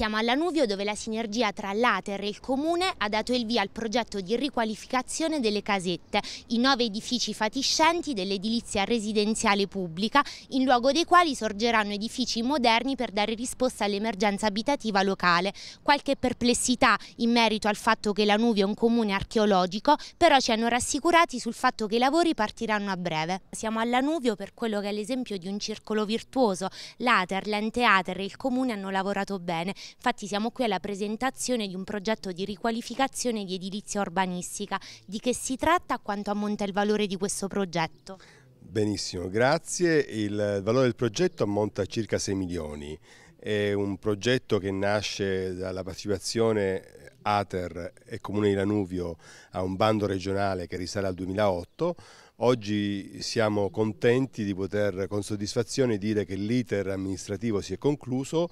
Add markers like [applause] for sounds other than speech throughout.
Siamo a Lanuvio dove la sinergia tra l'Ater e il Comune ha dato il via al progetto di riqualificazione delle casette, i nove edifici fatiscenti dell'edilizia residenziale pubblica, in luogo dei quali sorgeranno edifici moderni per dare risposta all'emergenza abitativa locale. Qualche perplessità in merito al fatto che Lanuvio è un comune archeologico, però ci hanno rassicurati sul fatto che i lavori partiranno a breve. Siamo a Lanuvio per quello che è l'esempio di un circolo virtuoso. L'Ater, l'ente Ater e il Comune hanno lavorato bene Infatti siamo qui alla presentazione di un progetto di riqualificazione di edilizia urbanistica. Di che si tratta? Quanto ammonta il valore di questo progetto? Benissimo, grazie. Il valore del progetto ammonta a circa 6 milioni. È un progetto che nasce dalla partecipazione eh, Ater e Comune di Lanuvio a un bando regionale che risale al 2008. Oggi siamo contenti di poter con soddisfazione dire che l'iter amministrativo si è concluso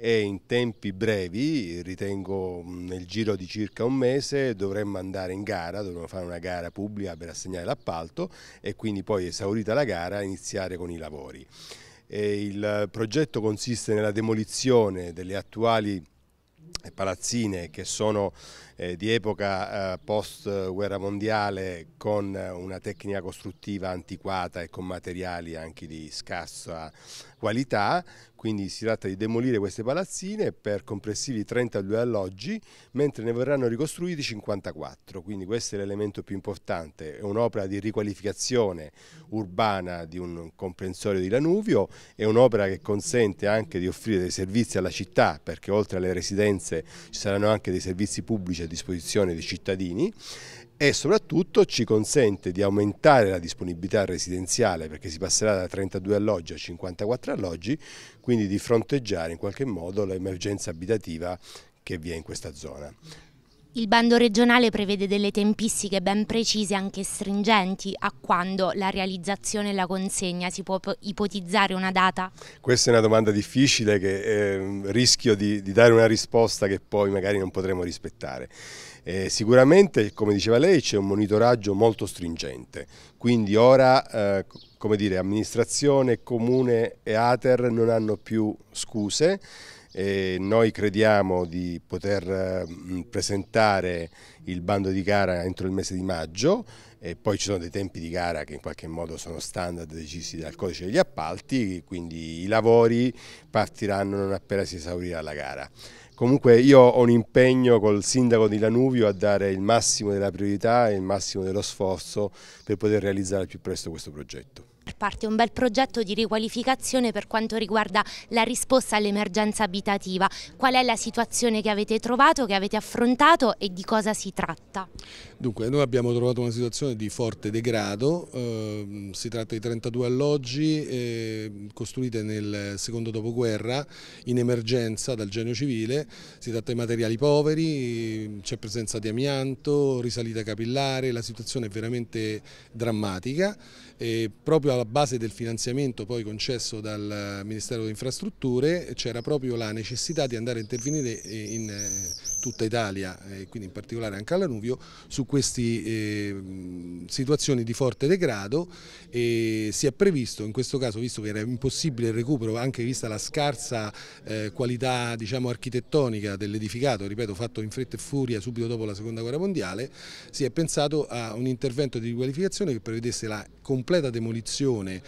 e in tempi brevi, ritengo mm, nel giro di circa un mese, dovremmo andare in gara, dovremmo fare una gara pubblica per assegnare l'appalto e quindi poi esaurita la gara iniziare con i lavori. E il progetto consiste nella demolizione delle attuali palazzine che sono eh, di epoca eh, post guerra mondiale con una tecnica costruttiva antiquata e con materiali anche di scarsa qualità, quindi si tratta di demolire queste palazzine per complessivi 32 alloggi, mentre ne verranno ricostruiti 54, quindi questo è l'elemento più importante, è un'opera di riqualificazione urbana di un comprensorio di Lanuvio, è un'opera che consente anche di offrire dei servizi alla città, perché oltre alle residenze ci saranno anche dei servizi pubblici disposizione dei cittadini e soprattutto ci consente di aumentare la disponibilità residenziale perché si passerà da 32 alloggi a 54 alloggi, quindi di fronteggiare in qualche modo l'emergenza abitativa che vi è in questa zona. Il bando regionale prevede delle tempistiche ben precise e anche stringenti a quando la realizzazione e la consegna si può ipotizzare una data? Questa è una domanda difficile che eh, rischio di, di, dare una risposta che poi magari non potremo rispettare. Eh, sicuramente, come diceva lei, c'è un monitoraggio molto stringente, quindi ora eh, come dire, amministrazione, comune e ATER non hanno più scuse e noi crediamo di poter eh, presentare il bando di gara entro il mese di maggio e poi ci sono dei tempi di gara che in qualche modo sono standard decisi dal codice degli appalti, quindi i lavori partiranno non appena si esaurirà la gara. Comunque io ho un impegno col sindaco di Lanuvio a dare il massimo della priorità e il massimo dello sforzo per poter realizzare al più presto questo progetto parte un bel progetto di riqualificazione per quanto riguarda la risposta all'emergenza abitativa. Qual è la situazione che avete trovato, che avete affrontato e di cosa si tratta? Dunque, noi abbiamo trovato una situazione di forte degrado, ehm, si tratta di 32 alloggi ehm, costruite nel secondo dopoguerra in emergenza dal genio civile, si tratta di materiali poveri, c'è presenza di amianto, risalita capillare, la situazione è veramente drammatica e proprio alla base del finanziamento poi concesso dal eh, Ministero delle Infrastrutture c'era proprio la necessità di andare a intervenire eh, in eh, tutta Italia e quindi in particolare anche all'Anuvio su queste eh, situazioni di forte degrado e si è previsto in questo caso visto che era impossibile il recupero anche vista la scarsa eh, qualità diciamo, architettonica dell'edificato ripeto fatto in fretta e furia subito dopo la seconda guerra mondiale si è pensato a un intervento di riqualificazione che prevedesse la completa demolizione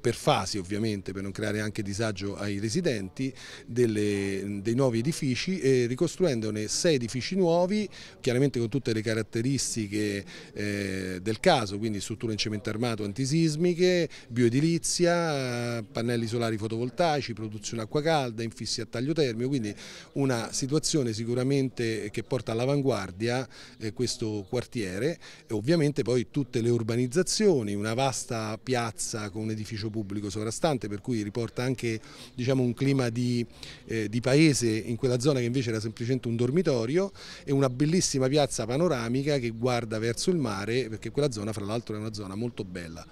per fasi ovviamente per non creare anche disagio ai residenti delle, dei nuovi edifici e ricostruendo prendendone sei edifici nuovi, chiaramente con tutte le caratteristiche eh, del caso, quindi strutture in cemento armato antisismiche, bioedilizia, pannelli solari fotovoltaici, produzione acqua calda, infissi a taglio termico, quindi una situazione sicuramente che porta all'avanguardia eh, questo quartiere e ovviamente poi tutte le urbanizzazioni, una vasta piazza con un edificio pubblico sovrastante per cui riporta anche diciamo, un clima di, eh, di paese in quella zona che invece era semplicemente un dormitorio e una bellissima piazza panoramica che guarda verso il mare perché quella zona fra l'altro è una zona molto bella.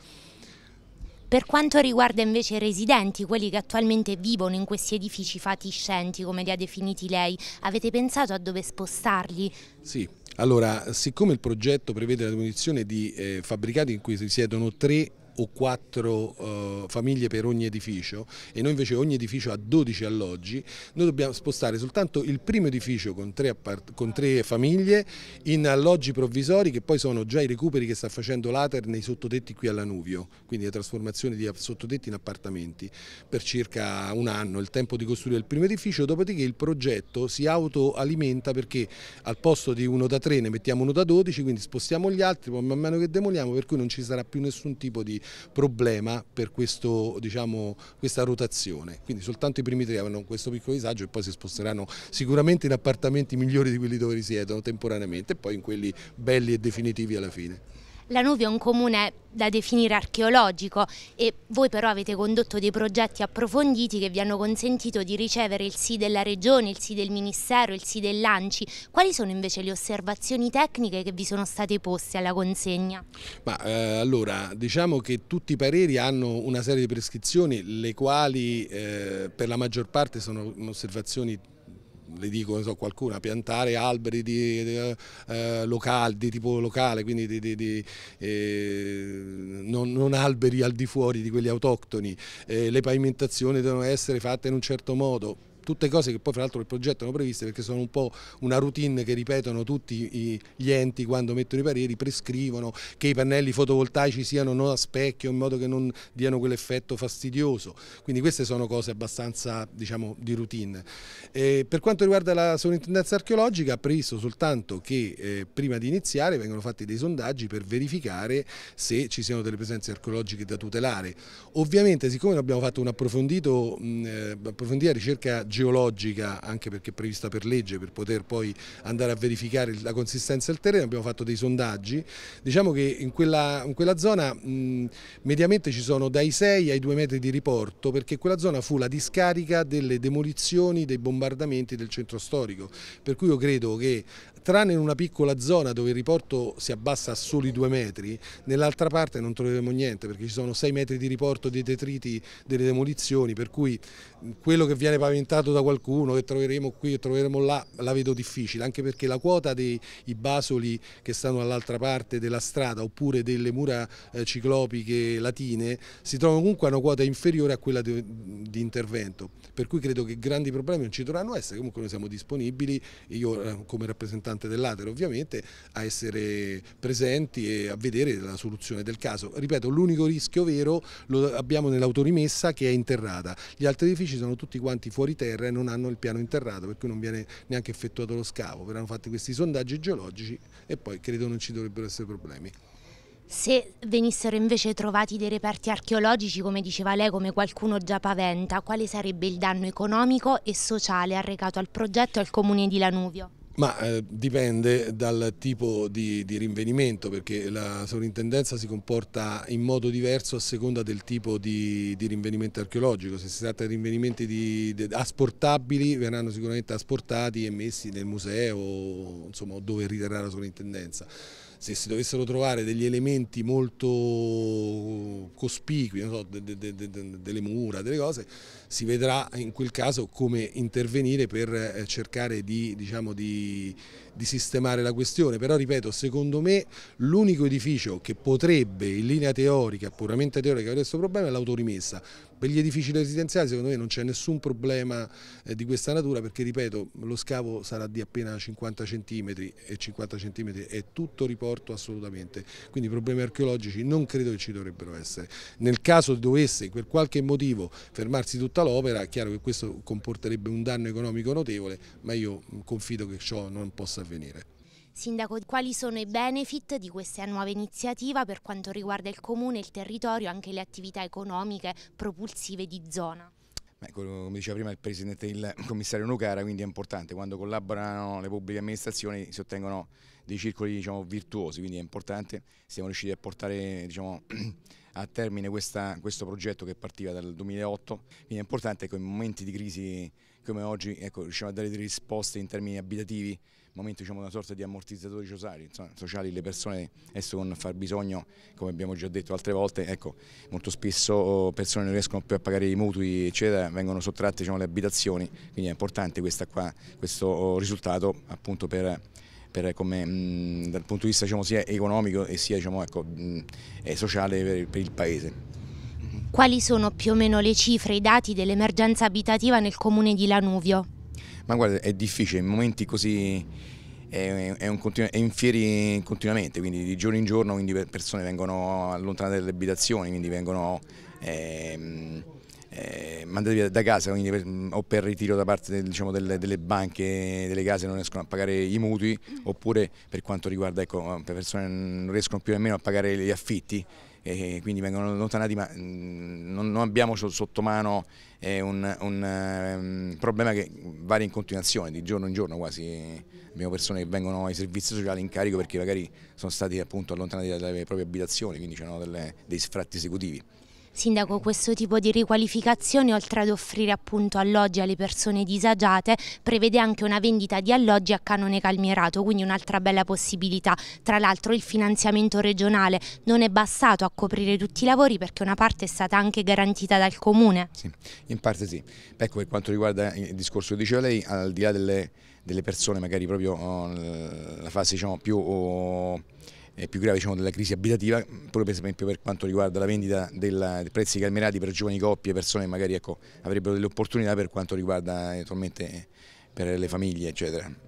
Per quanto riguarda invece i residenti, quelli che attualmente vivono in questi edifici fatiscenti, come li ha definiti lei, avete pensato a dove spostarli? Sì, allora, siccome il progetto prevede la demolizione di eh, fabbricati in cui risiedono tre o 4 eh, famiglie per ogni edificio e noi invece ogni edificio ha 12 alloggi, noi dobbiamo spostare soltanto il primo edificio con 3, con 3 famiglie in alloggi provvisori che poi sono già i recuperi che sta facendo l'Ater nei sottotetti qui alla quindi la trasformazione di sottotetti in appartamenti per circa un anno, il tempo di costruire il primo edificio, dopodiché il progetto si autoalimenta perché al posto di uno da 3 ne mettiamo uno da 12, quindi spostiamo gli altri, poi man mano che demoliamo per cui non ci sarà più nessun tipo di problema per questo, diciamo, questa rotazione. Quindi soltanto i primi tre avranno questo piccolo disagio e poi si sposteranno sicuramente in appartamenti migliori di quelli dove risiedono temporaneamente e poi in quelli belli e definitivi alla fine. Lanuvio è un comune da definire archeologico e voi però avete condotto dei progetti approfonditi che vi hanno consentito di ricevere il sì della regione, il sì del ministero, il sì del Lanci. Quali sono invece le osservazioni tecniche che vi sono state poste alla consegna? Ma, eh, allora, diciamo che tutti i pareri hanno una serie di prescrizioni, le quali eh, per la maggior parte sono osservazioni tecniche le dico so, qualcuno, piantare alberi di, di, eh, locali, di tipo locale, quindi di, eh, non, non, alberi al di fuori di quelli autoctoni, eh, le pavimentazioni devono essere fatte in un certo modo tutte cose che poi fra l'altro il progetto erano previste perché sono un po' una routine che ripetono tutti gli enti quando mettono i pareri, prescrivono che i pannelli fotovoltaici siano non a specchio in modo che non diano quell'effetto fastidioso, quindi queste sono cose abbastanza diciamo di routine. E per quanto riguarda la sovrintendenza archeologica ha previsto soltanto che eh, prima di iniziare vengono fatti dei sondaggi per verificare se ci siano delle presenze archeologiche da tutelare. Ovviamente siccome abbiamo fatto un'approfondita eh, ricerca geologica, anche perché è prevista per legge, per poter poi andare a verificare la consistenza del terreno, abbiamo fatto dei sondaggi, diciamo che in quella, in quella zona mh, mediamente ci sono dai 6 ai 2 metri di riporto, perché quella zona fu la discarica delle demolizioni, dei bombardamenti del centro storico, per cui io credo che tranne in una piccola zona dove il riporto si abbassa a soli 2 metri, nell'altra parte non troveremo niente, perché ci sono 6 metri di riporto dei detriti delle demolizioni, per cui quello che viene paventato criticato da qualcuno che troveremo qui e troveremo là, la vedo difficile, anche perché la quota dei basoli che stanno dall'altra parte della strada oppure delle mura eh, ciclopiche latine si trovano comunque a una quota inferiore a quella di, di intervento, per cui credo che grandi problemi non ci dovranno essere, comunque noi siamo disponibili, io eh, come rappresentante dell'Atero ovviamente, a essere presenti e a vedere la soluzione del caso. Ripeto, l'unico rischio vero lo abbiamo nell'autorimessa che è interrata, gli altri edifici sono tutti quanti fuori terra terra e non hanno il piano interrato, per cui non viene neanche effettuato lo scavo, verranno fatti questi sondaggi geologici e poi credo non ci dovrebbero essere problemi. Se venissero invece trovati dei reperti archeologici, come diceva lei, come qualcuno già paventa, quale sarebbe il danno economico e sociale arrecato al progetto e al comune di Lanuvio? Ma eh, dipende dal tipo di, di, rinvenimento perché la sovrintendenza si comporta in modo diverso a seconda del tipo di, di rinvenimento archeologico. Se si tratta di rinvenimenti di, asportabili verranno sicuramente asportati e messi nel museo insomma, dove riterrà la sovrintendenza se si dovessero trovare degli elementi molto cospicui, so, de, de, de, delle mura, delle cose, si vedrà in quel caso come intervenire per eh, cercare di, diciamo, di, di sistemare la questione. Però ripeto, secondo me l'unico edificio che potrebbe in linea teorica, puramente teorica, avere questo problema è l'autorimessa. Per gli edifici residenziali secondo me non c'è nessun problema eh, di questa natura perché ripeto lo scavo sarà di appena 50 cm e 50 cm è tutto riporto assolutamente, quindi problemi archeologici non credo che ci dovrebbero essere. Nel caso dovesse per qualche motivo fermarsi tutta l'opera è chiaro che questo comporterebbe un danno economico notevole ma io mm, confido che ciò non possa avvenire. Sindaco, quali sono i benefit di questa nuova iniziativa per quanto riguarda il comune, il territorio, anche le attività economiche propulsive di zona? Beh, come diceva prima il Presidente, il Commissario Nucara, quindi è importante, quando collaborano le pubbliche amministrazioni si ottengono dei circoli diciamo, virtuosi, quindi è importante, siamo riusciti a portare diciamo, [clears throat] a termine questa, questo progetto che partiva dal 2008, quindi è importante che in momenti di crisi come oggi ecco, riusciamo a dare delle risposte in termini abitativi, momento diciamo, una sorta di ammortizzatori sociali, sociali le persone adesso con far bisogno, come abbiamo già detto altre volte, ecco, molto spesso oh, persone non riescono più a pagare i mutui, eccetera, vengono sottratte diciamo, le abitazioni, quindi è importante qua, questo oh, risultato appunto per come, mm, dal punto di vista diciamo, sia economico e sia diciamo, ecco, mm, eh, sociale per il Paese. Quali sono più o meno le cifre, i dati dell'emergenza abitativa nel comune di Lanuvio? Ma guarda, è difficile, in momenti così è, è, continu- è in fieri continuamente, quindi di giorno in giorno quindi persone vengono allontanate dalle abitazioni, quindi vengono ehm, eh, mandate via da casa per, o per ritiro da parte diciamo, delle, delle, banche, delle case non riescono a pagare i mutui oppure per quanto riguarda ecco, persone non riescono più nemmeno a pagare gli affitti e quindi vengono allontanati, ma mm, non, abbiamo sotto mano eh, un, un, ehm, problema che varia in continuazione, di giorno in giorno quasi. Abbiamo persone che vengono ai servizi sociali in carico perché magari sono stati appunto allontanati dalle proprie abitazioni, quindi c'erano dei sfratti esecutivi. Sindaco, questo tipo di riqualificazione, oltre ad offrire appunto alloggi alle persone disagiate, prevede anche una vendita di alloggi a canone calmierato, quindi un'altra bella possibilità. Tra l'altro il finanziamento regionale non è bastato a coprire tutti i lavori perché una parte è stata anche garantita dal Comune. Sì, in parte sì. Ecco, per quanto riguarda il discorso che diceva lei, al di là delle, delle persone, magari proprio oh, la fase diciamo, più... Oh, più grave diciamo, della crisi abitativa, proprio per esempio per quanto riguarda la vendita della, dei prezzi calmerati per giovani coppie, persone che magari ecco, avrebbero delle opportunità per quanto riguarda eventualmente per le famiglie eccetera.